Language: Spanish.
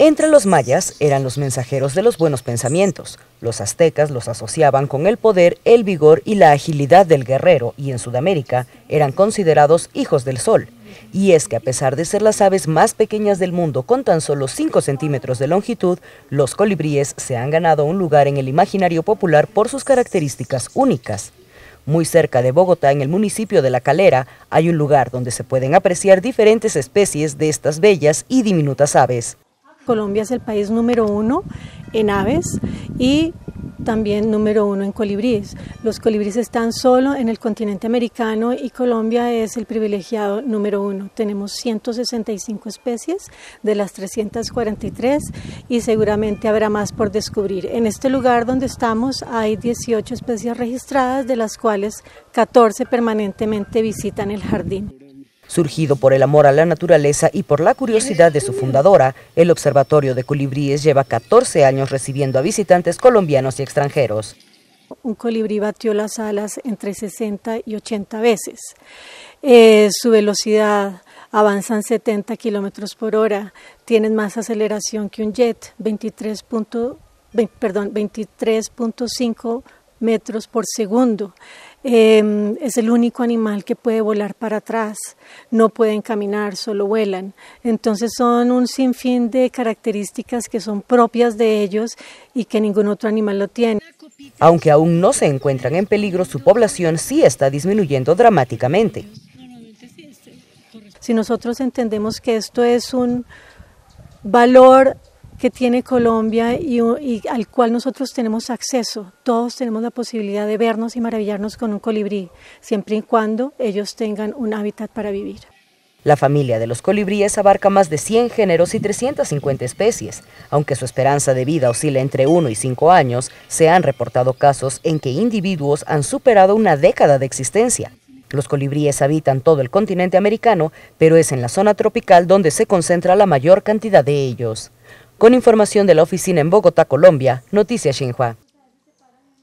Entre los mayas eran los mensajeros de los buenos pensamientos. Los aztecas los asociaban con el poder, el vigor y la agilidad del guerrero y en Sudamérica eran considerados hijos del sol. Y es que a pesar de ser las aves más pequeñas del mundo con tan solo 5 centímetros de longitud, los colibríes se han ganado un lugar en el imaginario popular por sus características únicas. Muy cerca de Bogotá, en el municipio de La Calera, hay un lugar donde se pueden apreciar diferentes especies de estas bellas y diminutas aves. Colombia es el país número uno en aves y también número uno en colibríes. Los colibríes están solo en el continente americano y Colombia es el privilegiado número uno. Tenemos 165 especies de las 343 y seguramente habrá más por descubrir. En este lugar donde estamos hay 18 especies registradas, de las cuales 14 permanentemente visitan el jardín. Surgido por el amor a la naturaleza y por la curiosidad de su fundadora, el Observatorio de Colibríes lleva 14 años recibiendo a visitantes colombianos y extranjeros. Un colibrí batió las alas entre 60 y 80 veces. Eh, su velocidad en 70 kilómetros por hora, tienen más aceleración que un jet, 23.5 metros por segundo. Em, es el único animal que puede volar para atrás, no pueden caminar, solo vuelan. Entonces son un sinfín de características que son propias de ellos y que ningún otro animal lo tiene. Aunque aún no se encuentran en peligro, su población sí está disminuyendo dramáticamente. Si nosotros entendemos que esto es un valor que tiene Colombia y, al cual nosotros tenemos acceso. Todos tenemos la posibilidad de vernos y maravillarnos con un colibrí, siempre y cuando ellos tengan un hábitat para vivir. La familia de los colibríes abarca más de 100 géneros y 350 especies. Aunque su esperanza de vida oscila entre 1 y 5 años, se han reportado casos en que individuos han superado una década de existencia. Los colibríes habitan todo el continente americano, pero es en la zona tropical donde se concentra la mayor cantidad de ellos. Con información de la oficina en Bogotá, Colombia, Noticias Xinhua.